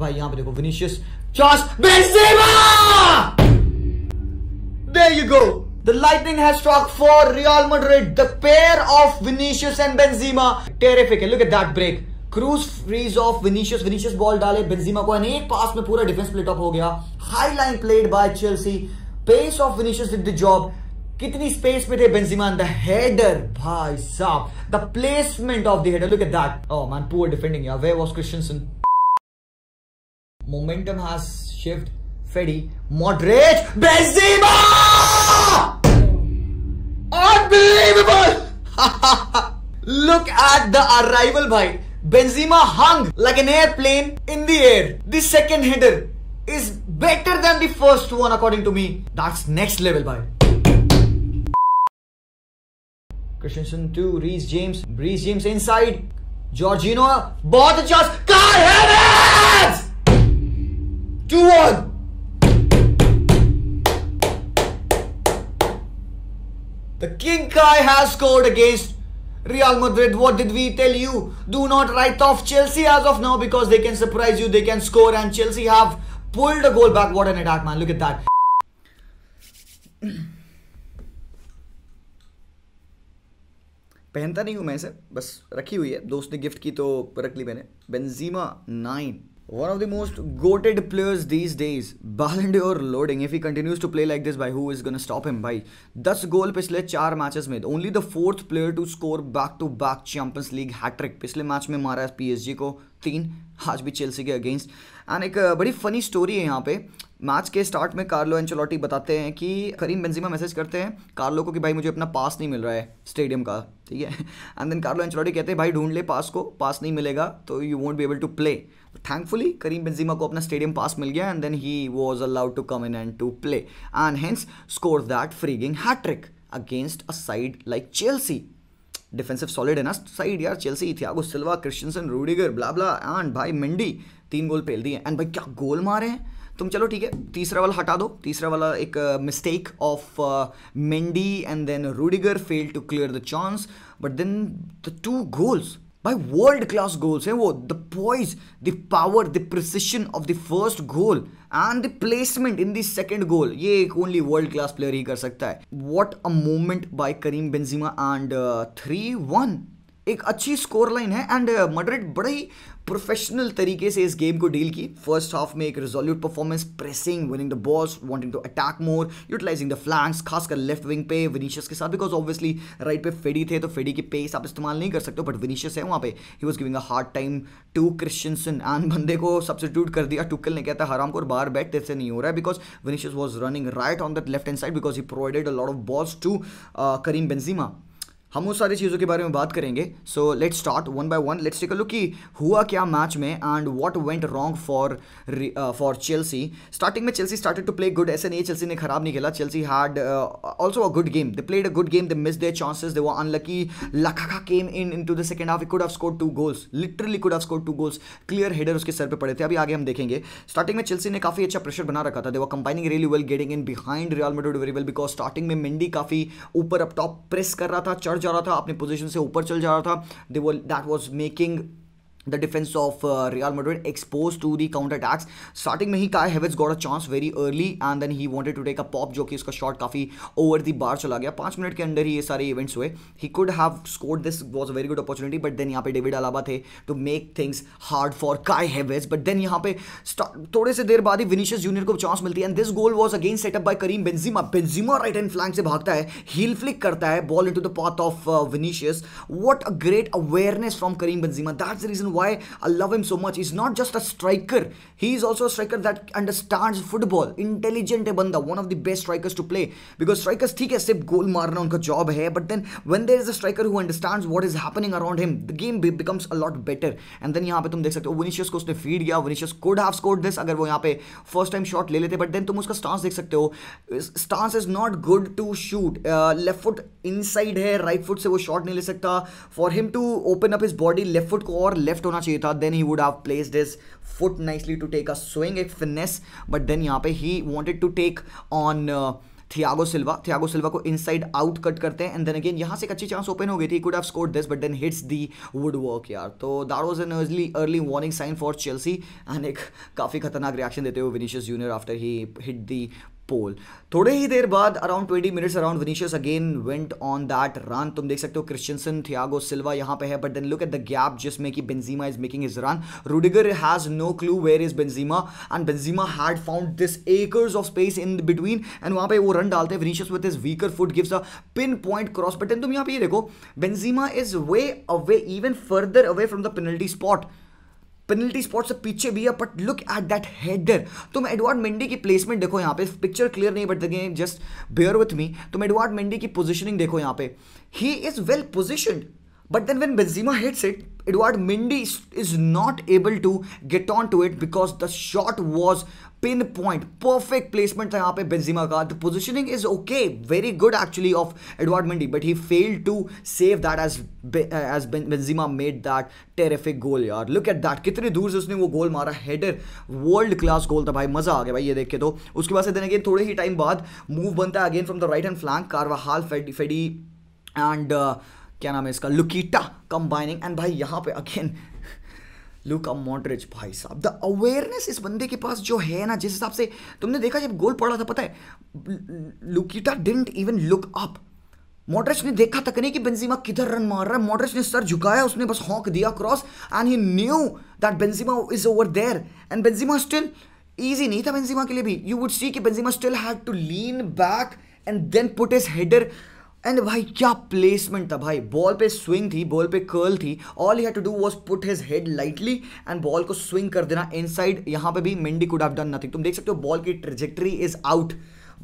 भाई यहां पे देखो Vinicius Jose Benzema there you go the lightning has struck for Real Madrid. The pair of Vinicius and Benzema. Terrific look at that break Kroos frees off Vinicius Vinicius ball डाले Benzema को अनेक पास में पूरा defence plate up हो गया high line played by Chelsea pace of Vinicius did the job कितनी space में थे बेंजीमा द हेडर भाई साहब the placement of the header look at that oh man poor defending यार where was Christensen momentum has shifted. Fedi Modric, Benzema. Unbelievable! Look at the arrival, bhai. Benzema hung like an airplane in the air. The second header is better than the first one, according to me. That's next level, bhai. Christensen to Reese James. Reese James inside. Jorginho, the अच्छा car है Do one! The King Kai has scored against Real Madrid. What did we tell you? Do not write off Chelsea as of now because they can surprise you, they can score, and Chelsea have pulled a goal back. What an attack, man. Look at that. पहनता नहीं हूं मैं इसे बस रखी हुई है दोस्त ने गिफ्ट की तो रख ली मैंने Benzema nine One of the most goated players these days, Ballon d'Or loading. If he continues to play like this, by who is gonna stop him? भाई 10 गोल पिछले चार मैचेस में only the fourth player to score back to back Champions League hat-trick पिछले match में मारा PSG को तीन आज भी चेल्सी के अगेंस्ट एंड एक uh, बड़ी फनी स्टोरी है यहाँ पे मैच के स्टार्ट में कार्लो एंचोलॉटी बताते हैं कि करीम बेंजीमा मैसेज करते हैं कार्लो को कि भाई मुझे अपना पास नहीं मिल रहा है स्टेडियम का ठीक है एंड देन कार्लो एंचोलॉटी कहते हैं भाई ढूंढ ले पास को पास नहीं मिलेगा तो you won't be able to play thankfully Karim Benzema को अपना स्टेडियम पास मिल गया and then he was allowed to come in and to play and hence score that freaking hat-trick against a side like Chelsea defensive solid है ना side यार Chelsea Thiago Silva Christensen Rudiger blah blah and भाई Mendy तीन goal fail दिए and भाई क्या गोल मारे हैं तुम चलो ठीक है तीसरा वाला हटा दो तीसरा वाला एक mistake of Mendy and then Rudiger fail to clear the chance but then the two goals भाई वर्ल्ड क्लास गोल्स हैं वो the poise the power the precision of the first goal and the placement in the second goal ये एक only world class player ही कर सकता है what a moment by Karim Benzema and three one एक अच्छी स्कोर लाइन है and Madrid uh, बड़े ही प्रोफेशनल तरीके से इस गेम को डील की फर्स्ट हाफ में एक resolute performance pressing winning the balls wanting to attack more utilising the flanks खासकर लेफ्ट विंग पे विनीशियस के साथ बिकॉज ऑब्वियसली राइट पे फेडी थे तो फेडी की पेस आप इस्तेमाल नहीं कर सकते बट विनीशियस है वहाँ पे ही was giving a hard time to Christensen and बंदे को सब्सिट्यूट कर दिया टुकल ने कहता हराम को बाहर बैठ तेरे से नहीं हो रहा है because Vinicius was running right on that left hand side because he provided a lot of balls to Karim Benzema हम उस सारी चीज़ों के बारे में बात करेंगे so let start one by one let's take a look कि हुआ क्या मैच में and what went wrong for for Chelsea starting में Chelsea started to play good ऐसे नहीं चेल्सी ने खराब नहीं खेला Chelsea had also a good game they played a good game they miss their chances they वो unlucky का came in into the second half could have score two goals literally could have score two goals clear header उसके सर पर पड़े थे अभी आगे हम देखेंगे स्टार्टिंग में चेल्सी ने काफ़ी अच्छा प्रेशर बना रखा था दे वो combining really well getting in behind Real Madrid very well because starting में मिंडी काफ़ी ऊपर अप टॉप प्रेस कर रहा था चढ़ जा रहा था अपने पोजिशन से ऊपर चल जा रहा था they that was making the defence of uh, Real exposed to the counter attacks starting में ही Kai हैवेज got a chance very early and then he wanted to take a pop जो कि उसका शॉट काफ़ी ओवर दी बार चला गया पांच मिनट के अंदर ही ये सारे इवेंट्स हुए he could have scored this was a very good opportunity but then यहाँ पे डेविड अलाबा थे to make things hard for Kai हैवेज बट देन यहाँ पे थोड़े से देर बाद ही विनीशियस जूनियर को चांस मिलती है and this goal was again set up by Karim Benzema Benzema right and flank से भागता है हील फ्लिक करता है ball to the path of Vinicius what a great awareness from Karim Benzema that's reason why I love him so much. He's not just a striker. He is also a striker that understands football. Intelligent है बंदा. One of the best strikers to play. Because strikers ठीक hai, sip goal marna unka job hai, But then when there is a striker who understands what is happening around him, the game be- becomes a lot better. And then यहाँ पे तुम देख सकते हो Vinicius को उसने feed किया. Vinicius could have scored this agar wo yahan pe first time shot le lete, But then uska stance dekh sakte ho. Stance is not good to shoot. Uh, left foot inside hai, right foot se wo shot nahi le sakta. For him to open up his body, left foot ko aur left होना चाहिए था then he would have place this foot nicely to take a swing एक fitness but then यहाँ पे he wanted to take on Thiago Silva Thiago Silva को inside out cut करते हैं and then again यहाँ से एक अच्छी चांस ओपन हो गई थी could have scored this but then hits the would woodwork यार तो that was an early early warning sign for Chelsea and एक काफ़ी खतरनाक रिएक्शन देते हुए Vinicius Junior after he hit the pole थोड़े ही देर बाद around twenty minutes around Vinicius again went on that run तुम देख सकते हो क्रिश्चियनसन थियागो सिल्वा यहाँ पे है but then look at the gap जिसमें कि Benzema is making his run Rudiger has no clue where is Benzema and Benzema had found this acres of space in between and वहाँ पे वो run डालते हैं Vinicius with his weaker foot gives a pinpoint cross but then तुम यहाँ पे ये देखो Benzema is way away even further away from the penalty spot penalty spot से पीछे भी है but look at that header तुम एडवर्ड मेंडी की प्लेसमेंट देखो यहाँ पे पिक्चर क्लियर नहीं but the just bear with me तुम एडवर्ड मेंडी की पोजिशनिंग देखो यहाँ पे he is well position but then when Benzema hits it, Edouard Mendy is not able to get on to it because the shot was pinpoint perfect placement था यहाँ पे Benzema का the positioning is okay very good actually of Edouard Mendy but he fail to save that as as Benzema made that terrific goal यार look at that कितनी दूर से उसने वो गोल मारा हेडर वर्ल्ड क्लास गोल था भाई मजा आ गया भाई ये देख के तो उसके बाद से के अगेन थोड़े ही टाइम बाद मूव बनता है again from the right hand flank हाल फेडी फेडी एंड क्या नाम है इसका लुकीटा कंबाइनिंग एंड भाई यहाँ पे अगेन लुक मॉडरेज भाई साहब द अवेयरनेस इस बंदे के पास जो है ना जिस हिसाब से तुमने देखा जब गोल पड़ा था पता है लुकीटा डिंट इवन लुक अप मॉडरेज ने देखा तक नहीं कि बेंजीमा किधर रन मार रहा है मॉडरेज ने सर झुकाया उसने बस हॉक दिया cross and he knew that Benzema is over there and Benzema still easy नहीं था बेंजीमा के लिए भी यू वुड सी कि Benzema still had to lean back and then put his header and भाई क्या प्लेसमेंट था भाई बॉल पे स्विंग थी बॉल पे कर्ल थी all he to do was put his head lightly and ball को स्विंग कर देना इनसाइड यहाँ पे भी Mendy could have done nothing तुम देख सकते हो बॉल की ट्रेजेक्ट्री इज आउट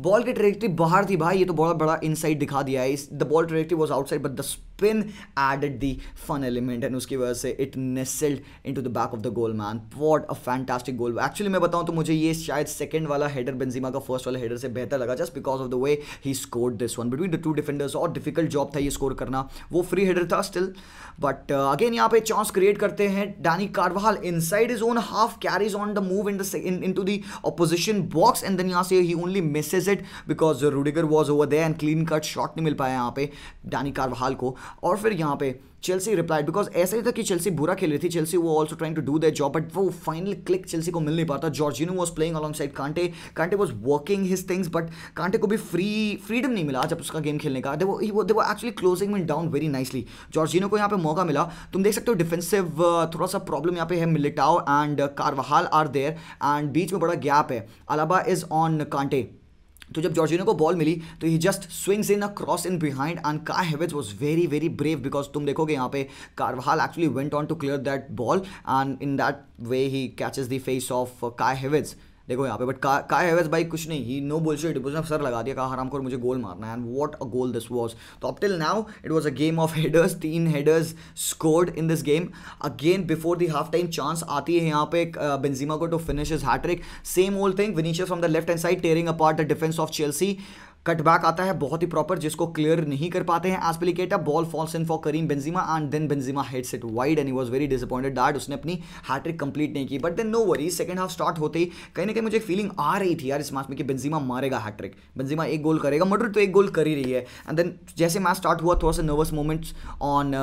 बॉल की ट्रेजेक्ट्री बाहर थी भाई ये तो बहुत बड़ा इनसाइड दिखा दिया है इस the ball trajectory was outside but the spin added the fun element and उसकी वजह से it nestled into the back of the goal man what a fantastic goal actually मैं बताऊँ तो मुझे ये शायद सेकंड वाला हेडर बेंजीमा का फर्स्ट वाला हेडर से बेहतर लगा just because of the way he scored this one between the two defenders और डिफिकल्ट जॉब था ये स्कोर करना वो फ्री हेडर था स्टिल बट अगेन यहाँ पे चांस क्रिएट करते हैं Dani Carvajal inside his own half carries on the move in the into the opposition box and then यहाँ से he only misses it because Rudiger was over there and clean cut shot नहीं मिल पाया यहाँ पे Danny Karwal को और फिर यहाँ पे चेल्सी रिप्लाइड बिकॉज ऐसा ही था कि चेल्सी बुरा खेल रही थी चेल्सी वो also trying to do that job but वो फाइनल क्लिक चेल्सी को मिल नहीं पाता Jorginho was playing alongside Kante Kante was working his things but Kante को भी फ्री फ्रीडम नहीं मिला जब उसका गेम खेलने का दे वो एक्चुअली क्लोजिंग में डाउन वेरी नाइसली जॉर्जिनो को यहाँ पे मौका मिला तुम देख सकते हो डिफेंसिव uh, थोड़ा सा प्रॉब्लम यहाँ पे है Militao and Carvajal are there and बीच में बड़ा गैप है अलाबा इज ऑन कांटे तो जब जॉर्जिनो को बॉल मिली तो he just swings in a cross in behind and Kai हेवेज was very very brave because तुम देखोगे यहाँ पे Carvajal actually went on to clear that ball and in that way he catches the face of Kai हेवेज देखो यहाँ पे but का, काय हैवेज भाई कुछ नहीं ही नो बोल बुलशिट उसने सर लगा दिया कहा हराम कर मुझे गोल मारना है and what a goal this was तो up till now it was a game of headers तीन headers scored in this game again before the half time chance आती है यहाँ पे एक बेंजीमा uh, को to finish his hat-trick same old thing Vinicius from the left hand side tearing a part the defence of Chelsea cutback आता है बहुत ही proper जिसको क्लियर नहीं कर पाते हैं Azpilicueta ball falls in for Karim Benzema and then Benzema heads it wide and he was very disappointed that उसने अपनी हैट्रिक कंप्लीट नहीं की but then no worry second half start होते ही कहीं ना कहीं मुझे फीलिंग आ रही थी यार इस मैच में कि बेंजीमा मारेगा हैट्रिक बेंजीमा एक गोल करेगा मटर तो एक गोल कर ही रही है एंड देन जैसे मैच स्टार्ट हुआ थोड़ा सा nervous moments on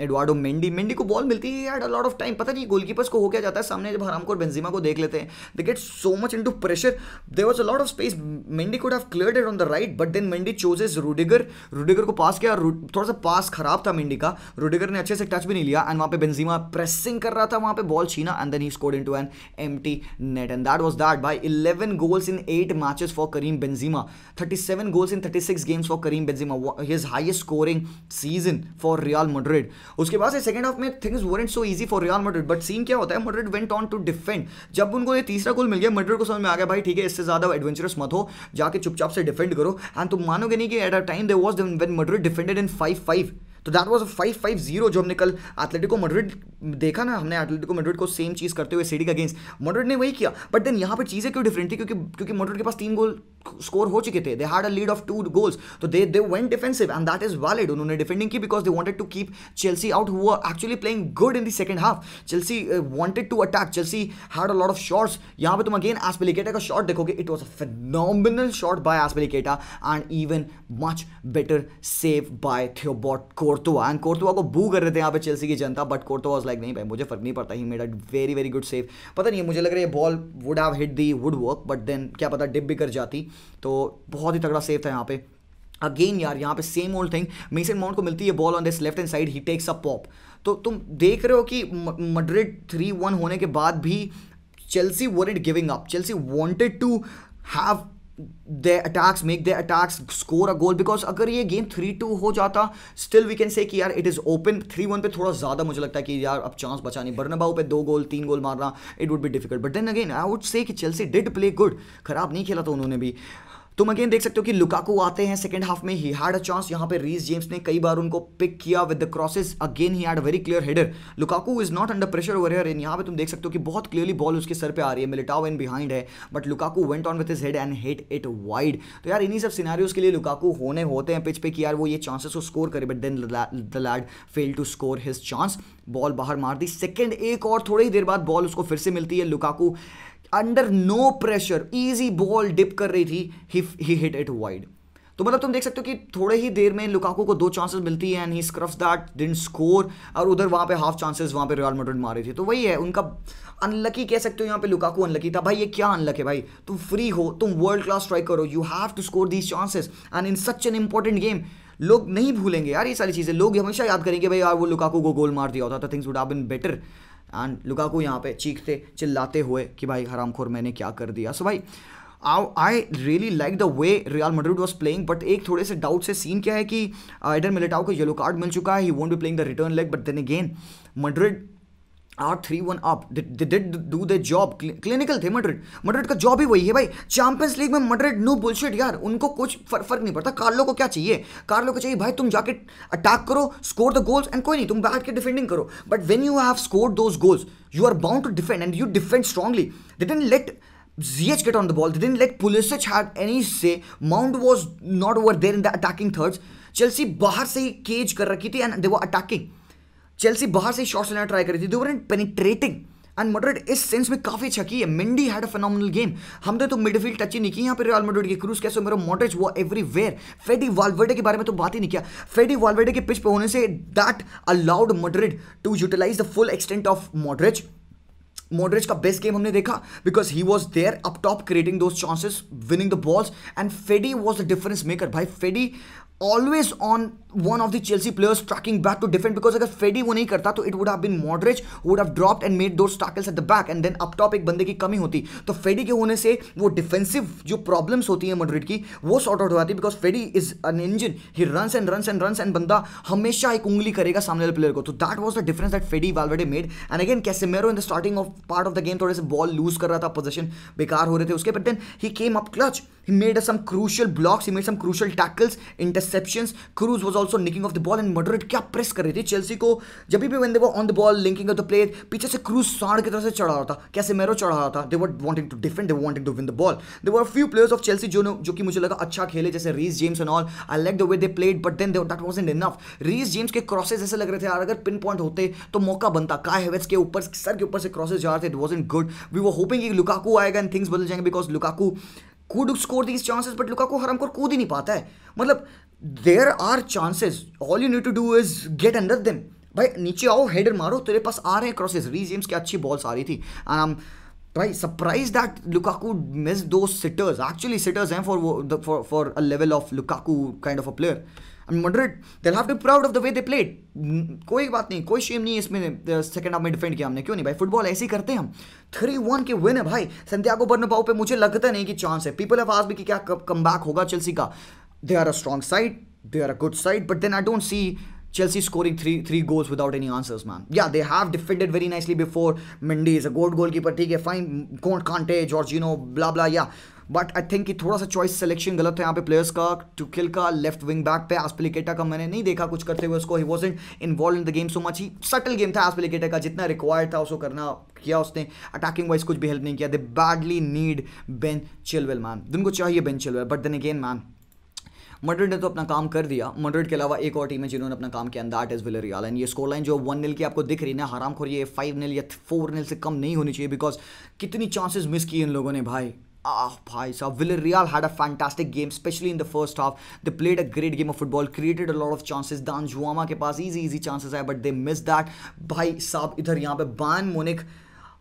Edouard Mendy Mendy को बॉल मिलती है यार लॉट ऑफ टाइम पता नहीं गोलकीपर्स को हो क्या जाता है सामने जब हराम को बेंजीमा को देख लेते हैं they get so much in pressure there was a lot of space Mendy could have clear on the right right but then Mendy chooses Rudiger Rudiger को पास किया थोड़ा सा पास खराब था मेंडी का रूडिगर ने अच्छे से टच भी नहीं लिया एंड वहां पे बेंजीमा प्रेसिंग कर रहा था वहां पे बॉल छीना and then he scored into an empty net and that was that by 11 goals in 8 matches for Karim Benzema 37 goals in 36 games for Karim Benzema his highest scoring season for Real Madrid उसके बाद से second half में things weren't so easy for Real Madrid but scene क्या होता है Madrid went on to defend जब उनको ये तीसरा गोल मिल गया मैड्रिड को समझ में आ गया भाई ठीक है इससे ज्यादा एडवेंचरस मत हो जाके चुपचाप से डिफेंड करो एंड तुम मानोगे नहीं कि at a time they was when Madrid defended in five five तो that was five five zero जो हमने कल एथलेटिको मड्रिड देखा ना हमने एथलेटिको मड्रिड को सेम चीज़ करते हुए सीडी का अगेंस्ट मड्रिड ने वही किया बट देन यहाँ पर चीज़ें क्यों डिफरेंट थी क्योंकि क्योंकि मड्रिड के पास तीन गोल स्कोर हो चुके थे they had a lead of two goals तो they they went defensive and that is valid उन्होंने डिफेंडिंग की because they wanted to keep Chelsea out हुआ actually playing good in the second half Chelsea wanted to attack Chelsea had a lot of shots यहाँ पे तुम again Azpilicueta का shot देखोगे it was a phenomenal shot by Azpilicueta and even much better save by थियोबॉट Courtois and Courtois को boo कर रहे थे यहाँ पे चेल्सी की जनता बट कोर्तुआ वाज लाइक नहीं भाई मुझे फर्क नहीं पड़ता he made a very very good save पता नहीं मुझे लग रहा है ball would have hit the would work but then क्या पता डिप भी कर जाती तो बहुत ही तगड़ा सेफ था यहाँ पे अगेन यार यहाँ पे same old thing Mason Mount को मिलती है ball on this left hand side he takes a pop तो तुम देख रहे हो कि मड्रिड थ्री वन होने के बाद भी Chelsea won't giving up Chelsea wanted to have their attacks make their attacks score a goal because अगर ये गेम थ्री टू हो जाता स्टिल वी कैन से कि यार it is open three one पे थोड़ा ज़्यादा मुझे लगता है कि यार अब चांस बचा नहीं बर्नबाउ पे दो गोल तीन गोल मारना it would be difficult but then again I would say कि चेल्सी डिड प्ले गुड खराब नहीं खेला था उन्होंने भी तुम अगेन देख सकते हो कि लुकाकू आते हैं सेकंड हाफ में ही हैड अ चांस यहाँ पे रीस जेम्स ने कई बार उनको पिक किया with the crosses again he had a very clear header Lukaku is not under pressure over here and यहाँ पे तुम देख सकते हो कि बहुत क्लियरली बॉल उसके सर पे आ रही है मिलिटाओ एंड बिहाइंड है but Lukaku went on with his head and hit it wide तो यार इन्हीं सब सिनारियोज के लिए लुकाकू होने होते हैं पिच पे कि यार वो ये चांसेस को स्कोर करे but then the lad fail to score his chance ball बाहर मार दी सेकेंड एक और थोड़ी ही देर बाद बॉल उसको फिर से मिलती है Lukaku under no pressure easy ball dip कर रही थी ही हिट इट वाइड तो मतलब तुम देख सकते हो कि थोड़े ही देर में लुकाकू को दो चांसेस मिलती है एंड ही स्क्रफ दैट दिन स्कोर और उधर वहाँ पे हाफ चांसेस वहाँ पे रियल मेड्रिड मारे थे तो वही है उनका अनलकी कह सकते हो यहाँ पे लुकाकू अनलकी था भाई ये क्या अनलक है भाई तुम फ्री हो तुम वर्ल्ड क्लास ट्राई करो you have to score these chances and in such an important game लोग नहीं भूलेंगे यार ये सारी चीज़ें लोग हमेशा याद करेंगे भाई यार वो लुकाकू को गोल मार दिया होता था things would have been better and Lukaku यहाँ पे चीखते चिल्लाते हुए कि भाई हरामखोर मैंने क्या कर दिया सो भाई I really like the way Real Madrid was playing but एक थोड़े से डाउट से सीन क्या है कि एडर uh, मिलिटाओ को येलो कार्ड मिल चुका है he won't be playing the return leg but then again Madrid are three one up did do the job clinical थे मड्रिड मड्रिड का जॉब ही वही है भाई चैंपियंस लीग में मड्रिड नो बुलशेट यार उनको कुछ फर्क फर नहीं पड़ता कार्लो को क्या चाहिए कार्लो को चाहिए भाई तुम जाके अटैक करो स्कोर द गोल्स एंड कोई नहीं तुम बैठ के डिफेंडिंग करो but when you have score those goals you are bound to defend and you defend strongly they didn't let ZH get on the ball. They didn't let Pulisic had any say. Mount was not over there in the attacking thirds. बाहर से ही cage कर रखी थी and they वो attacking Chelsea बाहर से shots लेना try कर रही थी दो पेनिट्रेटिंग एंड मड्रिड इस सेंस में काफी अच्छा की है Mendy had a phenomenal game हमने तो मिडफील्ड टच ही नहीं की यहाँ पर रियल मड्रिड की क्रूज कैसे मेरा मॉडरेज वो एवरी वेयर फेडी वालवेडे के बारे में तो बात ही नहीं किया फेडी वालवेडे के पिच पे होने से that allowed Madrid to utilise the full extent of Modric Modric का बेस्ट गेम हमने देखा because he was there up top creating those chances winning the balls and Fede was the difference maker भाई Fede always on one of the Chelsea players tracking back to defend because अगर फेडी वो नहीं करता तो it would have been Modric would have dropped and made those tackles at the back and then up top एक बंदे की कमी होती तो फेडी के होने से वो डिफेंसिव जो प्रॉब्लम्स होती है मड्रिड की वो सॉर्ट आउट हो जाती है because Fede is an engine he runs and runs and runs and बंदा हमेशा एक उंगली करेगा सामने वाले प्लेयर को तो that was the difference that Fede Valverde made and again Casemiro in the starting of part of the game थोड़े से बॉल लूज कर रहा था पोजिशन बेकार हो रहे थे उसके but then he came up clutch he made some crucial blocks he made some crucial tackles interceptions Kroos was also nicking off the ball and Madrid क्या प्रेस कर रही थी चेल्सी को जब भी when they on the ball linking off the player पीछे से cruise साड़ की तरह से चढ़ा रहा था कैसे मेरो चढ़ा रहा था they what wanting to defend they wanting to win the ball they were few players of Chelsea जो जो कि मुझे लगा अच्छा खेले जैसे Reece James and all I like the way they played but then that and enough Reece James के crosses ऐसे लग रहे थे यार अगर पिन पॉइंट होते तो मौका बनता का हेवेट्स के ऊपर सर के ऊपर से क्रॉसेज जा रहे थे it was good we were hoping कि लुकाकू आएगा एंड थिंग्स बदल जाएंगे because Lukaku could score these chances but Lukaku हरम हमको कूद ही नहीं पाता है मतलब there are chances all you need to do is get under them भाई नीचे आओ हेडर मारो तेरे पास आ रहे हैं क्रॉसेज री जेम्स की अच्छी बॉल्स आ रही थी एंड हम भाई surprise that Lukaku miss two sitters actually sitters हैं फॉर वो for for a level of Lukaku kind of a player and Madrid they have to proud of the way they played कोई बात नहीं कोई Shem नहीं इसमें second half में defend किया हमने क्यों नहीं भाई फुटबॉल ऐसे ही करते हैं हम थ्री वन के विन है भाई संध्या को बर्न पाओ पे मुझे लगता नहीं कि चांस है पीपल हैव आज भी कि क्या कम बैक होगा चेल्सी का they are a strong side, they are a good side, but then I don't see Chelsea scoring three three goals without any answers, man. Yeah, they have defended very nicely before. Mendy is a good goalkeeper, ठीक है fine. you know blah blah, yeah. But I think कि थोड़ा सा choice selection गलत है यहाँ पे players का टुकिल का लेफ्ट विंग बैक पे आसपिलिकेटा का मैंने नहीं देखा कुछ करते हुए उसको he was involved in the game so much he subtle game था आसपिलिकेटा का जितना रिक्वायर्ड था उसको करना किया उसने अटैकिंग वाइज कुछ भी हेल्प नहीं किया they badly need Ben Chilwell man दिन को चाहिए Ben Chilwell but then again man Madrid ने तो अपना काम कर दिया मड्रिड के अलावा एक और टीम है जिन्होंने अपना काम किया दैट इज विलरियाल एंड ये स्कोर लाइन जो वन नील की आपको दिख रही है ना हराम खोर ये फाइव नील या फोर नील से कम नहीं होनी चाहिए बिकॉज कितनी चांसेज मिस की इन लोगों ने भाई आह भाई साहब Villarreal had a fantastic game specially in the first half they played a great game of football created a lot of chances Danjuma के पास इजी इजी चांसेस आए बट दे मिस दैट भाई साहब इधर यहाँ पे Bayern Munich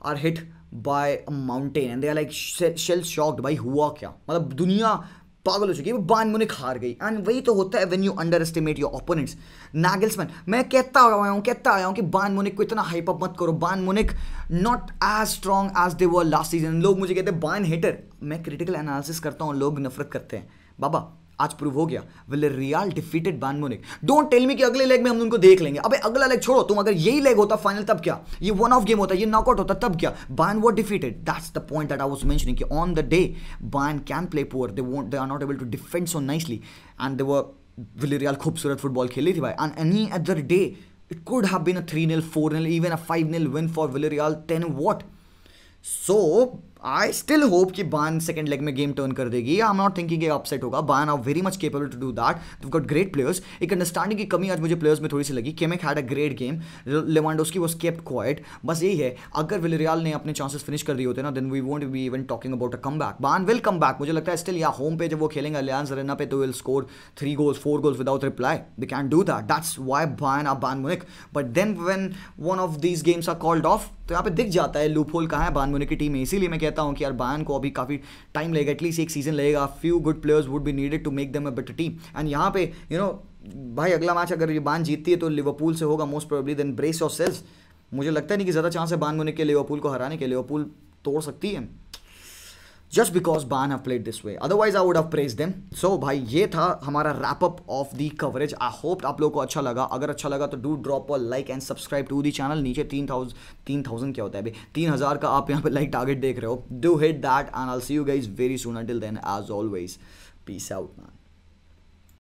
are hit by a mountain and they are like shell shocked भाई हुआ क्या मतलब दुनिया पागल हो चुकी है वो बान मुनिक हार गई एंड वही तो होता है when you underestimate your opponents Nagelsmann मैं कहता आया हूँ कहता आया हूँ कि बान मुनिक को इतना हाइप अप मत करो Bayern Munich not as strong as they were last season लोग मुझे कहते हैं बान हेटर मैं क्रिटिकल एनालिसिस करता हूँ लोग नफरत करते हैं बाबा आज प्रूव हो गया Villarreal defeated Bayern Munich don't tell me कि अगले लेग में हम उनको देख लेंगे अबे अगला लेग छोड़ो तुम अगर यही लेग होता फाइनल तब क्या ये वन ऑफ गेम होता ये नॉकआउट होता तब क्या बैन वो defeated that's the point that I was mentioning कि on the day Bayern can play poor they won't they are not able to defend so nicely and they were Villarreal खूबसूरत football खेली थी भाई and any other day it could have been a 3 nil 4 0, even a 5 0 win for Villarreal. Then what? So, I still hope कि Bayern second leg में game turn कर देगी I am not thinking upset होगा Bayern are very much capable to do that too got great players एक understanding की कमी आज मुझे प्लेयर्स में थोड़ी सी लगी Kimmich had a great game Lewandowski was kept quiet बस यही है अगर विलरियाल ने अपने चांसेस फिनिश कर दिए होते ना then we won't be even talking about a come back Bayern will come back मुझे लगता है स्टिल या होम पे जब वो खेलेंगे अलियांस अरेना पे तो will score three goals four goals without reply they can do that that's why Bayern are Bayern Munich but then when one of these games are called off तो यहाँ पे दिख जाता है लूप होल कहाँ है बान की टीम में इसीलिए मैं कहता हूँ कि यार बान को अभी काफ़ी टाइम लगेगा एटलीस्ट एक सीजन लगेगा few good players would be needed to make them a better team and यहाँ पे यू you नो know, भाई अगला मैच अगर ये बान जीतती है तो लिवरपूल से होगा most probably then brace of sales मुझे लगता है नहीं कि ज़्यादा चांस है बान मुने के लिवरपूल को हराने के लिवरपूल तोड़ सकती है just because Bayern have played this way otherwise I would have praise them so भाई ये था हमारा wrap up of the coverage I hope आप लोगों को अच्छा लगा अगर अच्छा लगा तो do drop a like and subscribe to the channel नीचे तीन थाउजेंड तीन थाउजेंड क्या होता है भाई तीन हज़ार का आप यहाँ पे लाइक टारगेट देख रहे हो do hit that and I'll see you guys very soon until then as always peace out man